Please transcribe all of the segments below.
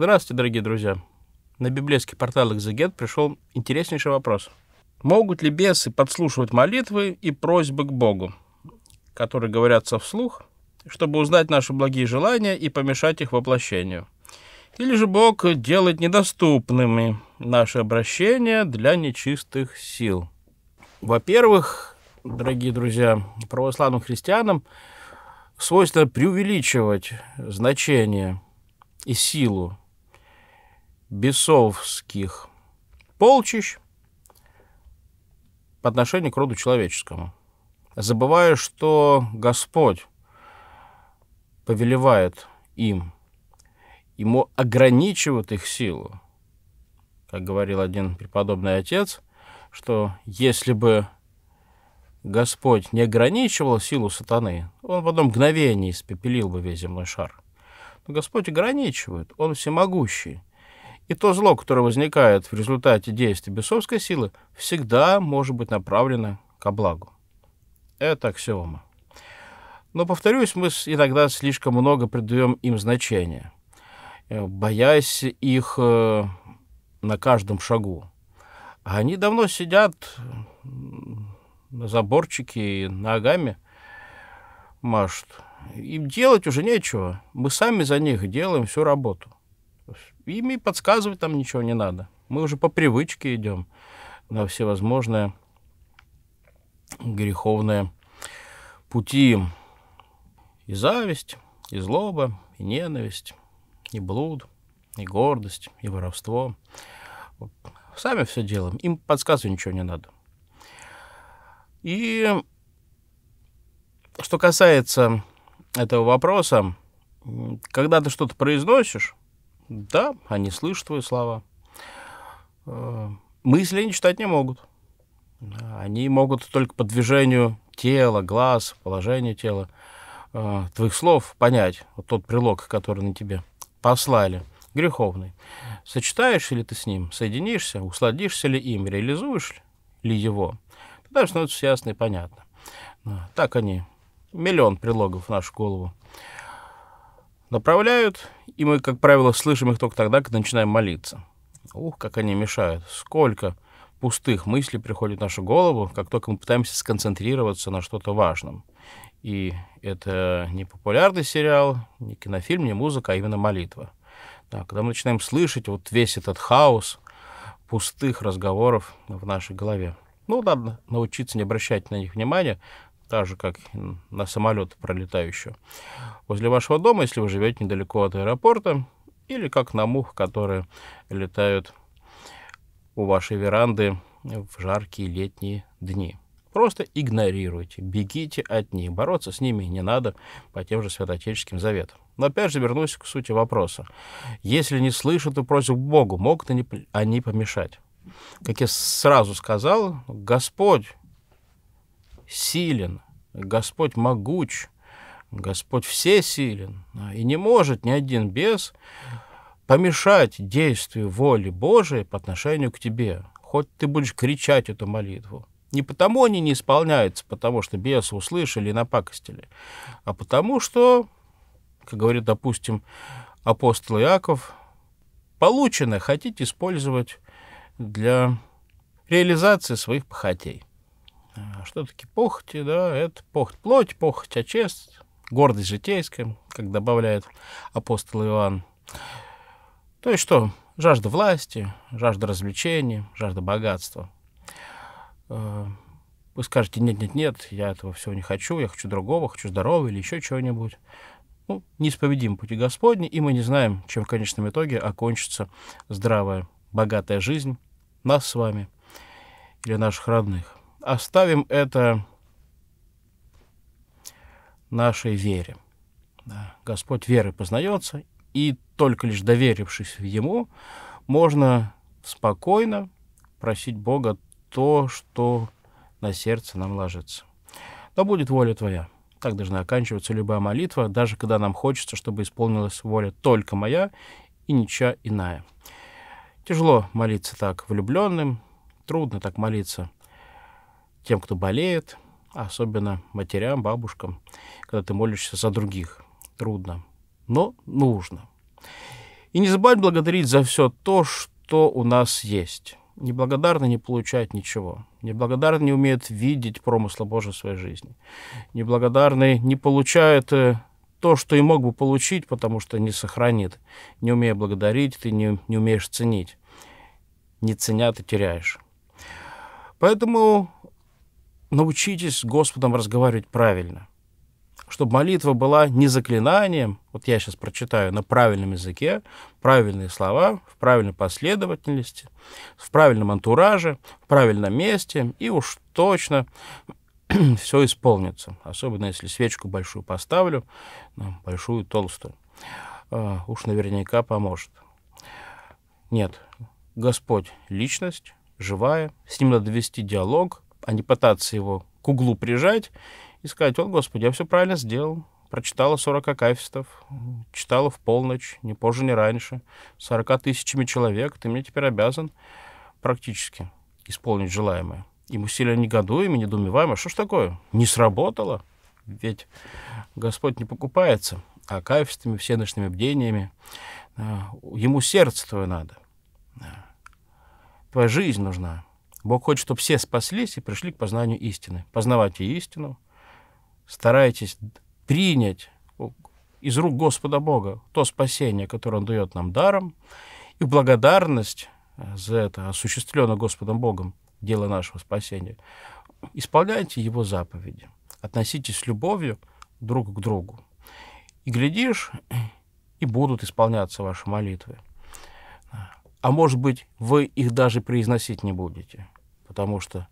Здравствуйте, дорогие друзья. На библейский портал Зегет пришел интереснейший вопрос. Могут ли бесы подслушивать молитвы и просьбы к Богу, которые говорятся вслух, чтобы узнать наши благие желания и помешать их воплощению? Или же Бог делает недоступными наши обращения для нечистых сил? Во-первых, дорогие друзья, православным христианам свойственно преувеличивать значение и силу бесовских полчищ по отношению к роду человеческому, забывая, что Господь повелевает им, ему ограничивают их силу. Как говорил один преподобный отец, что если бы Господь не ограничивал силу сатаны, он в одно мгновение испепелил бы весь земной шар. Но Господь ограничивает, он всемогущий. И то зло, которое возникает в результате действия бесовской силы, всегда может быть направлено ко благу. Это аксиома. Но, повторюсь, мы иногда слишком много придаем им значения, э, боясь их э, на каждом шагу. А они давно сидят на заборчике ногами машут. Им делать уже нечего. Мы сами за них делаем всю работу. Ими подсказывать там ничего не надо. Мы уже по привычке идем на всевозможные греховные пути. И зависть, и злоба, и ненависть, и блуд, и гордость, и воровство. Вот. Сами все делаем, им подсказывать ничего не надо. И что касается этого вопроса, когда ты что-то произносишь, да, они слышат твои слова. Э, мысли они читать не могут. Они могут только по движению тела, глаз, положению тела, э, твоих слов понять. Вот тот прилог, который на тебе послали, греховный. Сочетаешься ли ты с ним, соединишься, усладишься ли им, реализуешь ли его, тогда становится все ясно и понятно. Э, так они, миллион прилогов в нашу голову направляют, и мы, как правило, слышим их только тогда, когда начинаем молиться. Ух, как они мешают. Сколько пустых мыслей приходит в нашу голову, как только мы пытаемся сконцентрироваться на что-то важном. И это не популярный сериал, не кинофильм, не музыка, а именно молитва. Да, когда мы начинаем слышать вот весь этот хаос пустых разговоров в нашей голове. Ну, надо научиться не обращать на них внимания, так же, как на самолет пролетающую, возле вашего дома, если вы живете недалеко от аэропорта, или как на мух, которые летают у вашей веранды в жаркие летние дни. Просто игнорируйте, бегите от них, бороться с ними не надо по тем же святоотеческим заветам. Но опять же вернусь к сути вопроса. Если не слышат и просят Богу, могут они помешать? Как я сразу сказал, Господь силен, Господь могуч, Господь все силен а, и не может ни один бес помешать действию воли Божией по отношению к тебе, хоть ты будешь кричать эту молитву. Не потому они не исполняются, потому что бесы услышали и напакостили, а потому что, как говорит, допустим, апостол Иаков, полученное хотите использовать для реализации своих похотей. А что такие похоти? Да, это похоть плоть, похоть очест, гордость житейская, как добавляет апостол Иоанн. То есть что? Жажда власти, жажда развлечений, жажда богатства. Э, вы скажете, нет-нет-нет, я этого всего не хочу, я хочу другого, хочу здоровья или еще чего-нибудь. Ну, неисповедим пути Господни, и мы не знаем, чем в конечном итоге окончится здравая, богатая жизнь нас с вами или наших родных оставим это нашей вере. Да. Господь веры познается, и только лишь доверившись Ему, можно спокойно просить Бога то, что на сердце нам ложится. Да будет воля Твоя. Так должна оканчиваться любая молитва, даже когда нам хочется, чтобы исполнилась воля только моя и ничья иная. Тяжело молиться так влюбленным, трудно так молиться тем, кто болеет, особенно матерям, бабушкам, когда ты молишься за других. Трудно, но нужно. И не забывать благодарить за все то, что у нас есть. Неблагодарны не получают ничего. Неблагодарны не умеют видеть промысла Божия в своей жизни. Неблагодарные не получают э, то, что и мог бы получить, потому что не сохранит. Не умея благодарить, ты не, не умеешь ценить. Не ценя, ты теряешь. Поэтому научитесь с Господом разговаривать правильно, чтобы молитва была не заклинанием, вот я сейчас прочитаю на правильном языке, правильные слова, в правильной последовательности, в правильном антураже, в правильном месте, и уж точно все исполнится, особенно если свечку большую поставлю, ну, большую толстую. А, уж наверняка поможет. Нет, Господь — личность, живая, с ним надо вести диалог, а не пытаться его к углу прижать и сказать, о, Господи, я все правильно сделал, прочитала 40 акафистов, читала в полночь, не позже, не раньше, 40 тысячами человек, ты мне теперь обязан практически исполнить желаемое. И мы сильно негодуем и недоумеваем, а что ж такое? Не сработало? Ведь Господь не покупается а акафистами, всеночными бдениями. Э, ему сердце твое надо. Э, твоя жизнь нужна. Бог хочет, чтобы все спаслись и пришли к познанию истины. Познавайте истину, старайтесь принять из рук Господа Бога то спасение, которое Он дает нам даром, и благодарность э, за это, осуществленное Господом Богом, дело нашего спасения, исполняйте Его заповеди, относитесь с любовью друг к другу. И глядишь, и будут исполняться ваши молитвы а может быть, вы их даже произносить не будете, потому что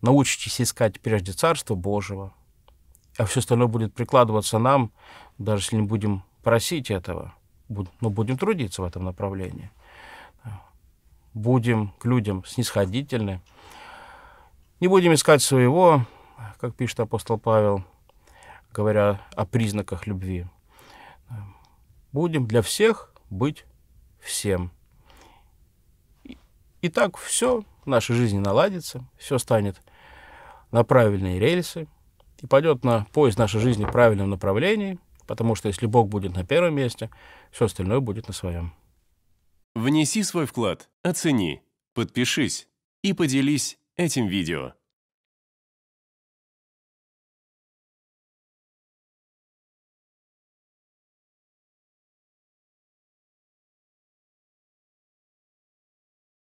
научитесь искать прежде Царство Божьего, а все остальное будет прикладываться нам, даже если не будем просить этого, но ну, будем трудиться в этом направлении. Будем к людям снисходительны. Не будем искать своего, как пишет апостол Павел, говоря о признаках любви. Будем для всех быть всем. И так все в нашей жизни наладится, все станет на правильные рельсы, и пойдет на поезд нашей жизни в правильном направлении, потому что если Бог будет на первом месте, все остальное будет на своем. Внеси свой вклад, оцени, подпишись и поделись этим видео.